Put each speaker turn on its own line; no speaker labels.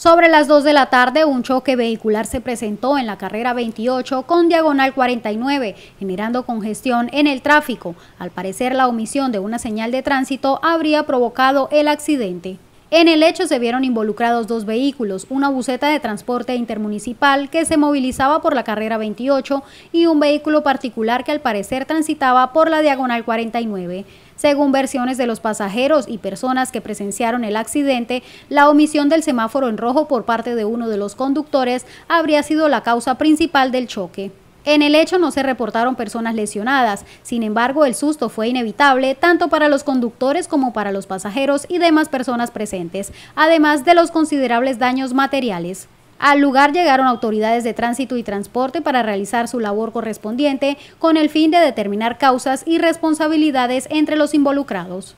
Sobre las 2 de la tarde, un choque vehicular se presentó en la carrera 28 con diagonal 49, generando congestión en el tráfico. Al parecer, la omisión de una señal de tránsito habría provocado el accidente. En el hecho se vieron involucrados dos vehículos, una buceta de transporte intermunicipal que se movilizaba por la carrera 28 y un vehículo particular que al parecer transitaba por la diagonal 49. Según versiones de los pasajeros y personas que presenciaron el accidente, la omisión del semáforo en rojo por parte de uno de los conductores habría sido la causa principal del choque. En el hecho no se reportaron personas lesionadas, sin embargo el susto fue inevitable tanto para los conductores como para los pasajeros y demás personas presentes, además de los considerables daños materiales. Al lugar llegaron autoridades de tránsito y transporte para realizar su labor correspondiente con el fin de determinar causas y responsabilidades entre los involucrados.